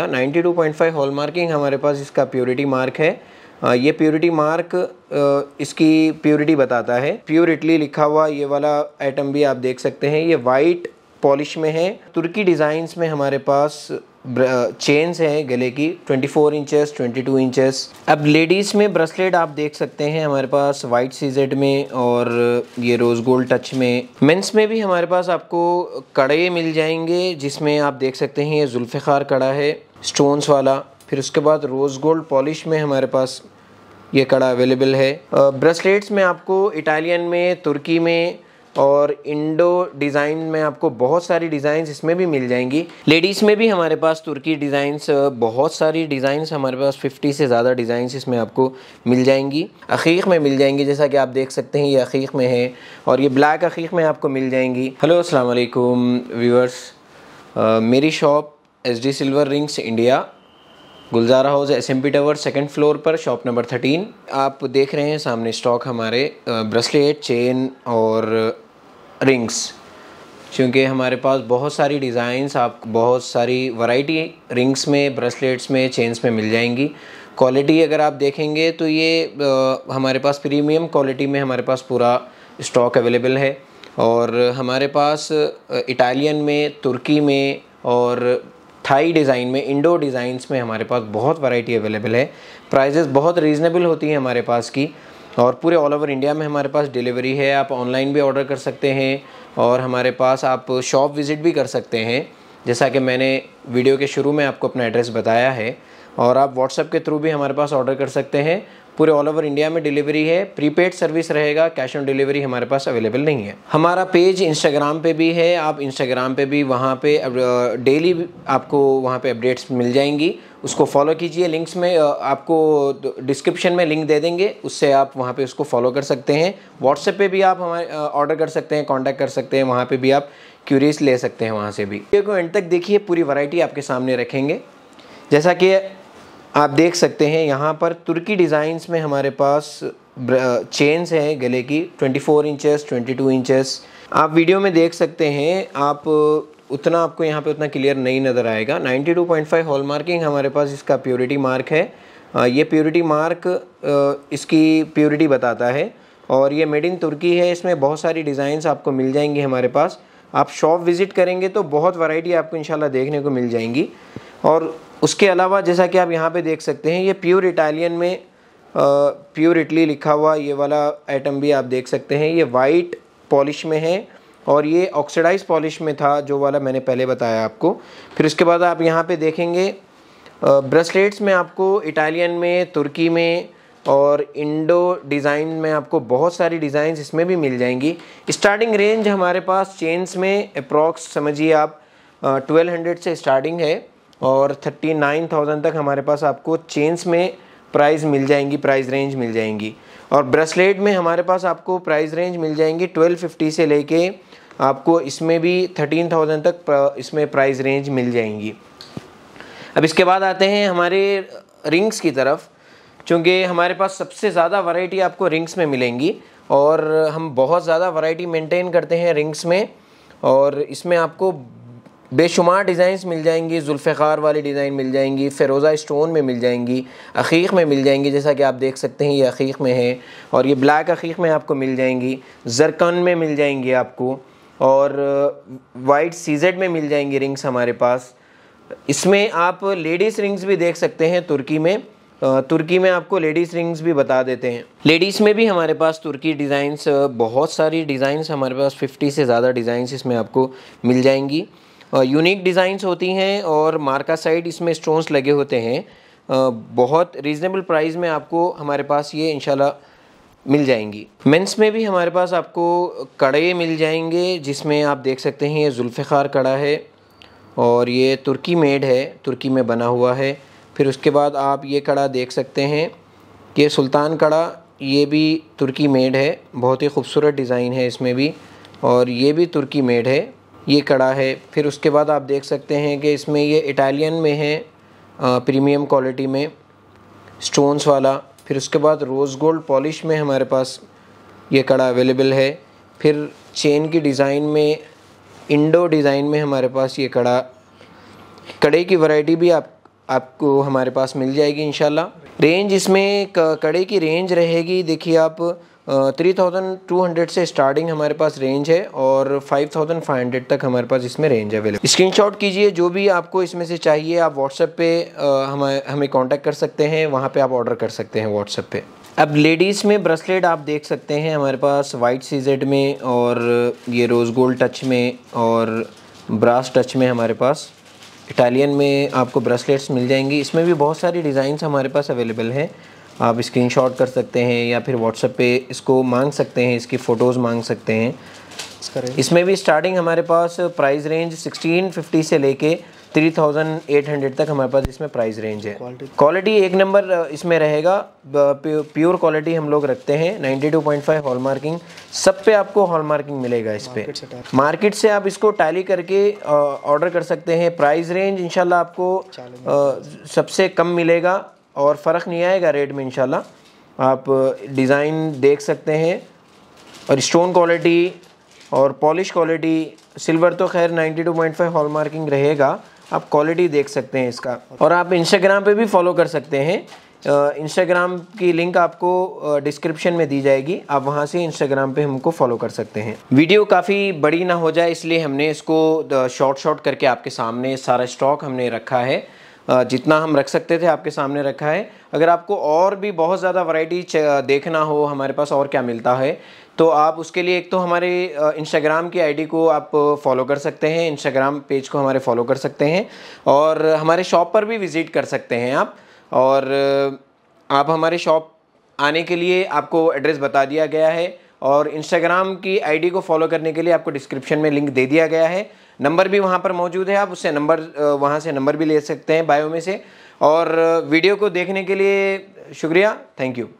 ninety two point five hallmarking हमारे पास इसका प्योरिटी मार्क है ये प्योरिटी मार्क इसकी प्योरिटी बताता है प्योर इटली लिखा हुआ ये वाला आइटम भी आप देख सकते हैं ये वाइट पॉलिश में है तुर्की डिज़ाइंस में हमारे पास चेन्स हैं गले की 24 इंचेस टू इंचेस अब लेडीज़ में ब्रेसलेट आप देख सकते हैं हमारे पास वाइट सीजेड में और ये रोज़ गोल्ड टच में मेंस में भी हमारे पास आपको कड़े मिल जाएंगे जिसमें आप देख सकते हैं ये जुल्फ़ार कड़ा है स्टोन्स वाला फिर उसके बाद रोज़ गोल्ड पॉलिश में हमारे पास ये कड़ा अवेलेबल है ब्रेसलेट्स में आपको इटालियन में तुर्की में और इंडो डिज़ाइन में आपको बहुत सारी डिज़ाइंस इसमें भी मिल जाएंगी लेडीज़ में भी हमारे पास तुर्की डिज़ाइंस बहुत सारी डिज़ाइंस हमारे पास 50 से ज़्यादा डिज़ाइंस इसमें आपको मिल जाएंगी अखीक में मिल जाएंगी जैसा कि आप देख सकते हैं ये अखीक में है और ये ब्लैक अखीक में आपको मिल जाएंगी हेलो असलकुम व्यूअर्स मेरी shop S D silver rings India Gulzara house S M P tower second floor पर शॉप नंबर थर्टीन आप देख रहे हैं सामने स्टॉक हमारे ब्रेसलेट uh, चेन और रिंग्स क्योंकि हमारे पास बहुत सारी डिज़ाइंस आप बहुत सारी वैरायटी रिंग्स में ब्रेसलेट्स में चेन्स में मिल जाएंगी क्वालिटी अगर आप देखेंगे तो ये आ, हमारे पास प्रीमियम क्वालिटी में हमारे पास पूरा स्टॉक अवेलेबल है और हमारे पास इटालियन में तुर्की में और थाई डिज़ाइन में इंडो डिज़ाइंस में हमारे पास बहुत वैरायटी अवेलेबल है प्राइजेस बहुत रीज़नेबल होती है हमारे पास की और पूरे ऑल ओवर इंडिया में हमारे पास डिलीवरी है आप ऑनलाइन भी ऑर्डर कर सकते हैं और हमारे पास आप शॉप विज़िट भी कर सकते हैं जैसा कि मैंने वीडियो के शुरू में आपको अपना एड्रेस बताया है और आप व्हाट्सएप के थ्रू भी हमारे पास ऑर्डर कर सकते हैं पूरे ऑल ओवर इंडिया में डिलीवरी है प्रीपेड सर्विस रहेगा कैश ऑन डिलीवरी हमारे पास अवेलेबल नहीं है हमारा पेज इंस्टाग्राम पे भी है आप इंस्टाग्राम पे भी वहाँ पे डेली आपको वहाँ पे अपडेट्स मिल जाएंगी उसको फॉलो कीजिए लिंक्स में आपको डिस्क्रिप्शन में लिंक दे देंगे उससे आप वहाँ पे उसको फॉलो कर सकते हैं व्हाट्सएप पे भी आप हमारे ऑर्डर कर सकते हैं कॉन्टैक्ट कर सकते हैं वहाँ पर भी आप क्यूरीज ले सकते हैं वहाँ से भी वीडियो को एंड तक देखिए पूरी वैरायटी आपके सामने रखेंगे जैसा कि आप देख सकते हैं यहाँ पर तुर्की डिज़ाइंस में हमारे पास चेन्स हैं गले की 24 इंचेस 22 इंचेस आप वीडियो में देख सकते हैं आप उतना आपको यहाँ पे उतना क्लियर नहीं नज़र आएगा 92.5 हॉल मार्किंग हमारे पास इसका प्योरिटी मार्क है ये प्योरिटी मार्क इसकी प्योरिटी बताता है और ये मेड इन तुर्की है इसमें बहुत सारी डिज़ाइंस आपको मिल जाएंगी हमारे पास आप शॉप विज़िट करेंगे तो बहुत वैरायटी आपको इंशाल्लाह देखने को मिल जाएंगी और उसके अलावा जैसा कि आप यहाँ पे देख सकते हैं ये प्योर इटालियन में प्योर इटली लिखा हुआ ये वाला आइटम भी आप देख सकते हैं ये वाइट पॉलिश में है और ये ऑक्सीडाइज पॉलिश में था जो वाला मैंने पहले बताया आपको फिर उसके बाद आप यहाँ पे देखेंगे ब्रेसलेट्स में आपको इटालियन में तुर्की में और इंडो डिज़ाइन में आपको बहुत सारी डिज़ाइन इसमें भी मिल जाएंगी स्टार्टिंग रेंज हमारे पास चेन्स में अप्रॉक्स समझिए आप ट्वेल्व हंड्रेड से स्टार्टिंग है और थर्टी नाइन थाउजेंड तक हमारे पास आपको चेन्स में प्राइस मिल जाएंगी प्राइस रेंज मिल जाएंगी और ब्रेसलेट में हमारे पास आपको प्राइस रेंज मिल जाएंगी ट्वेल्व फिफ्टी से लेके आपको इसमें भी थर्टीन थाउजेंड तक इसमें प्राइस रेंज मिल जाएंगी अब इसके बाद आते हैं हमारे रिंग्स की तरफ चूँकि हमारे पास सबसे ज़्यादा वैरायटी आपको रिंग्स में मिलेंगी और हम बहुत ज़्यादा वैरायटी मेंटेन करते हैं रिंग्स में और इसमें आपको बेशुमार डिज़ाइंस मिल जाएंगी जुल्फ़ार वाली डिज़ाइन मिल जाएंगी फ़िरोज़ा स्टोन में मिल जाएंगी अखीक में मिल जाएंगी जैसा कि आप देख सकते हैं ये अखीक में है और ये ब्लैक अखीक में आपको मिल जाएंगी जरकन में मिल जाएंगी आपको और वाइट सीजेड में मिल जाएंगी रिंग्स हमारे पास इसमें आप लेडीज़ रिंग्स भी देख सकते हैं तुर्की में तुर्की में आपको लेडीज़ रिंग्स भी बता देते हैं लेडीज़ में भी हमारे पास तुर्की डिज़ाइंस बहुत सारी डिज़ाइंस हमारे पास 50 से ज़्यादा डिज़ाइंस इसमें आपको मिल जाएंगी यूनिक डिज़ाइंस होती हैं और मार्का साइड इसमें स्टोन्स लगे होते हैं बहुत रीज़नेबल प्राइस में आपको हमारे पास ये इनशाला मिल जाएंगी मेंस में भी हमारे पास आपको कड़े मिल जाएंगे जिसमें आप देख सकते हैं ये जुल्फ़ार कड़ा है और ये तुर्की मेड है तुर्की में बना हुआ है फिर उसके बाद आप ये कड़ा देख सकते हैं ये सुल्तान कड़ा ये भी तुर्की मेड है बहुत ही खूबसूरत डिज़ाइन है इसमें भी और ये भी तुर्की मेड है ये कड़ा है फिर उसके बाद आप देख सकते हैं कि इसमें ये इटालियन में है प्रीमियम क्वालिटी में स्टोन्स वाला फिर उसके बाद रोज़ गोल्ड पॉलिश में हमारे पास ये कड़ा अवेलेबल है फिर चेन की डिज़ाइन में इंडो डिज़ाइन में हमारे पास ये कड़ा कड़े की वैरायटी भी आप आपको हमारे पास मिल जाएगी इन रेंज इसमें कड़े की रेंज रहेगी देखिए आप थ्री थाउजेंड टू हंड्रेड से स्टार्टिंग हमारे पास रेंज है और फाइव थाउजेंड फाइव हंड्रेड तक हमारे पास इसमें रेंज अवेलेबल स्क्रीन शॉट कीजिए जो भी आपको इसमें से चाहिए आप व्हाट्सएप पे हम हमें कॉन्टेक्ट कर सकते हैं वहाँ पे आप ऑर्डर कर सकते हैं व्हाट्सएप पे अब लेडीज़ में ब्रेसलेट आप देख सकते हैं हमारे पास वाइट सीजेड में और ये रोज़ गोल्ड टच में और ब्रास टच में हमारे पास इटालियन में आपको ब्रेसलेट्स मिल जाएंगी इसमें भी बहुत सारी डिज़ाइंस हमारे पास अवेलेबल हैं आप स्क्रीनशॉट कर सकते हैं या फिर व्हाट्सएप पे इसको मांग सकते हैं इसकी फ़ोटोज़ मांग सकते हैं इसमें भी स्टार्टिंग हमारे पास प्राइस रेंज 1650 से लेके 3800 तक हमारे पास इसमें प्राइस रेंज है क्वालिटी एक नंबर इसमें रहेगा प्योर क्वालिटी हम लोग रखते हैं 92.5 हॉल मार्किंग सब पे आपको हॉल मार्किंग मिलेगा इस पर मार्केट से आप इसको टैली करके ऑर्डर कर सकते हैं प्राइस रेंज इनशाला आपको सबसे कम मिलेगा और फ़र्क नहीं आएगा रेट में इनशाला आप डिज़ाइन uh, देख सकते हैं और स्टोन क्वालिटी और पॉलिश क्वालिटी सिल्वर तो खैर 92.5 हॉल मार्किंग रहेगा आप क्वालिटी देख सकते हैं इसका और आप इंस्टाग्राम पे भी फॉलो कर सकते हैं इंस्टाग्राम uh, की लिंक आपको डिस्क्रिप्शन uh, में दी जाएगी आप वहाँ से इंस्टाग्राम पे हमको फॉलो कर सकते हैं वीडियो काफ़ी बड़ी ना हो जाए इसलिए हमने इसको शॉर्ट शॉर्ट करके आपके सामने सारा स्टॉक हमने रखा है जितना हम रख सकते थे आपके सामने रखा है अगर आपको और भी बहुत ज़्यादा वैरायटी देखना हो हमारे पास और क्या मिलता है तो आप उसके लिए एक तो हमारे इंस्टाग्राम की आईडी को आप फॉलो कर सकते हैं इंस्टाग्राम पेज को हमारे फॉलो कर सकते हैं और हमारे शॉप पर भी विज़िट कर सकते हैं आप और आप हमारे शॉप आने के लिए आपको एड्रेस बता दिया गया है और इंस्टाग्राम की आईडी को फॉलो करने के लिए आपको डिस्क्रिप्शन में लिंक दे दिया गया है नंबर भी वहाँ पर मौजूद है आप उससे नंबर वहाँ से नंबर भी ले सकते हैं बायो में से और वीडियो को देखने के लिए शुक्रिया थैंक यू